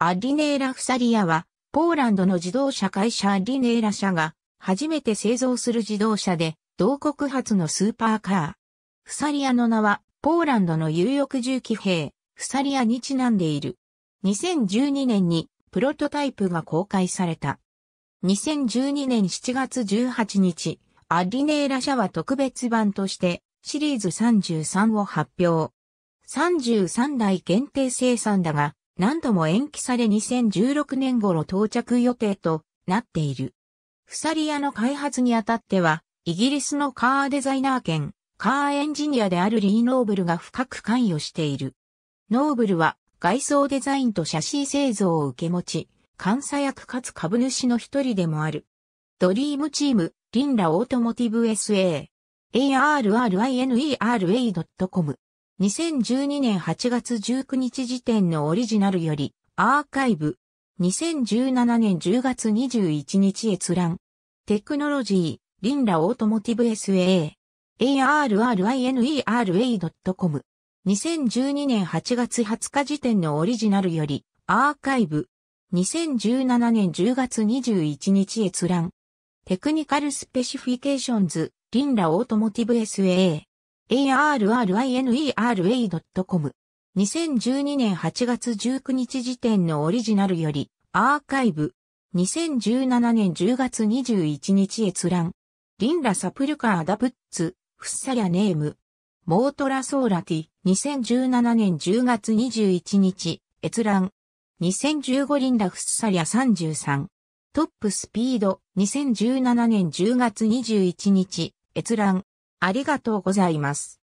アディネーラ・フサリアは、ポーランドの自動車会社アディネーラ社が、初めて製造する自動車で、同国発のスーパーカー。フサリアの名は、ポーランドの有力重機兵、フサリアにちなんでいる。2012年に、プロトタイプが公開された。2012年7月18日、アディネーラ社は特別版として、シリーズ33を発表。33台限定生産だが、何度も延期され2016年頃到着予定となっている。フサリアの開発にあたっては、イギリスのカーデザイナー兼カーエンジニアであるリー・ノーブルが深く関与している。ノーブルは外装デザインとシャシー製造を受け持ち、監査役かつ株主の一人でもある。ドリームチーム、リンラオートモティブ SA、arrine.com r a 2012年8月19日時点のオリジナルより、アーカイブ。2017年10月21日閲覧。テクノロジー、リンラオートモティブ SAA。a r r i n e r a c o m 2012年8月20日時点のオリジナルより、アーカイブ。2017年10月21日閲覧。テクニカルスペシフィケーションズ、リンラオートモティブ SAA。arrine.com。2012年8月19日時点のオリジナルより、アーカイブ。2017年10月21日閲覧。リンラサプルカーダプッツ、フッサャ・ネーム。モートラソーラティ。2017年10月21日閲覧。2015リンラフッサリャ33。トップスピード。2017年10月21日閲覧。ありがとうございます。